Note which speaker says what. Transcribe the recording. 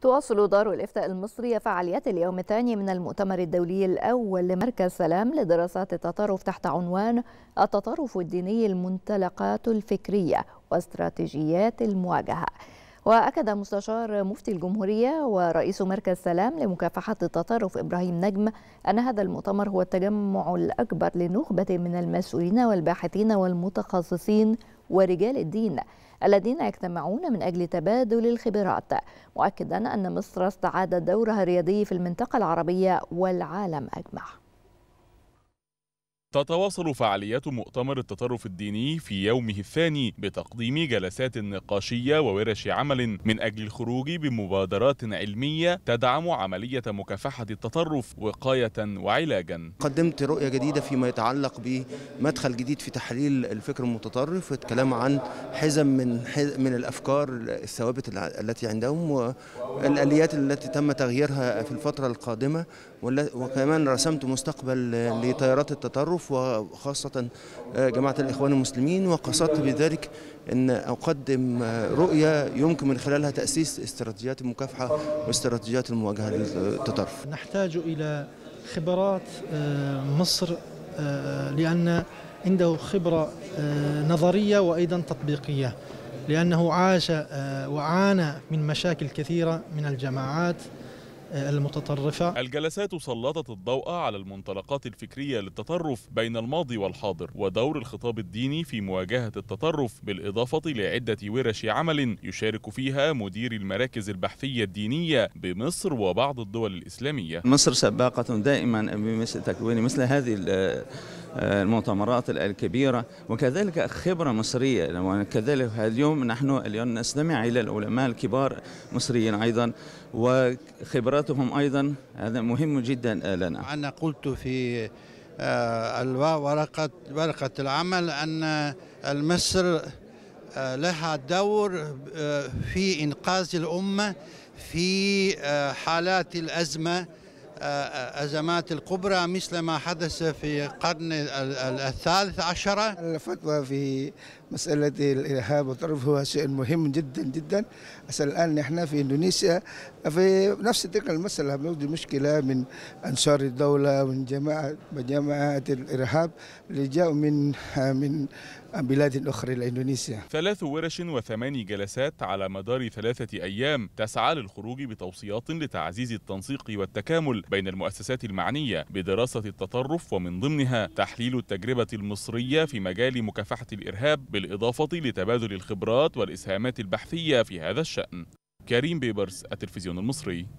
Speaker 1: تواصل دار الإفتاء المصرية فعاليات اليوم الثاني من المؤتمر الدولي الأول لمركز سلام لدراسات التطرف تحت عنوان التطرف الديني المنطلقات الفكرية واستراتيجيات المواجهة وأكد مستشار مفتي الجمهورية ورئيس مركز سلام لمكافحة التطرف إبراهيم نجم أن هذا المؤتمر هو التجمع الأكبر لنخبة من المسؤولين والباحثين والمتخصصين ورجال الدين الذين يجتمعون من أجل تبادل الخبرات مؤكدا أن مصر استعادت دورها الرياضي في المنطقة العربية والعالم أجمع
Speaker 2: تتواصل فعاليات مؤتمر التطرف الديني في يومه الثاني بتقديم جلسات نقاشية وورش عمل من أجل الخروج بمبادرات علمية تدعم عملية مكافحة التطرف وقاية وعلاجا
Speaker 3: قدمت رؤية جديدة فيما يتعلق بمدخل جديد في تحليل الفكر المتطرف الكلام عن حزم من, حزم من الأفكار الثوابت التي عندهم والآليات التي تم تغييرها في الفترة القادمة وكمان رسمت مستقبل لتيارات التطرف الصفوف وخاصة آه، جماعة الإخوان المسلمين وقصدت بذلك أن أقدم آه، رؤية يمكن من خلالها تأسيس استراتيجيات المكافحة واستراتيجيات المواجهة للتطرف
Speaker 4: نحتاج إلى خبرات آه، مصر لأن عنده خبرة نظرية وأيضا تطبيقية لأنه عاش وعانى من مشاكل كثيرة من الجماعات المتطرفة
Speaker 2: الجلسات سلطت الضوء على المنطلقات الفكرية للتطرف بين الماضي والحاضر ودور الخطاب الديني في مواجهة التطرف بالإضافة لعدة ورش عمل يشارك فيها مدير المراكز البحثية الدينية بمصر وبعض الدول الإسلامية
Speaker 5: مصر سباقة دائما بمثل تكوين مثل هذه آه، المؤتمرات الكبيرة وكذلك خبرة مصرية وكذلك اليوم نحن اليوم نستمع إلى العلماء الكبار مصريين أيضا وخبرات خبراتهم أيضا هذا مهم جدا آه، لنا أنا قلت
Speaker 3: في آه، ورقة ورقة العمل أن آه، مصر لها دور في إنقاذ الأمة في حالات الأزمة أزمات الكبرى مثل ما حدث في القرن الثالث عشر الفتوى في مسألة الإرهاب والطرف هو شيء مهم جدا جدا أسأل الآن نحن في إندونيسيا في نفس تلك المسألة بنوجد مشكلة من أنصار الدولة من جماعة جماعة الإرهاب اللي جاءوا من من بلاد أخرى إلى إندونيسيا
Speaker 2: ثلاث ورش وثماني جلسات على مدار ثلاثة أيام تسعى للخروج بتوصيات لتعزيز التنسيق والتكامل بين المؤسسات المعنية بدراسة التطرف ومن ضمنها تحليل التجربة المصرية في مجال مكافحة الإرهاب بالإضافة لتبادل الخبرات والإسهامات البحثية في هذا الشأن كريم بيبرس التلفزيون المصري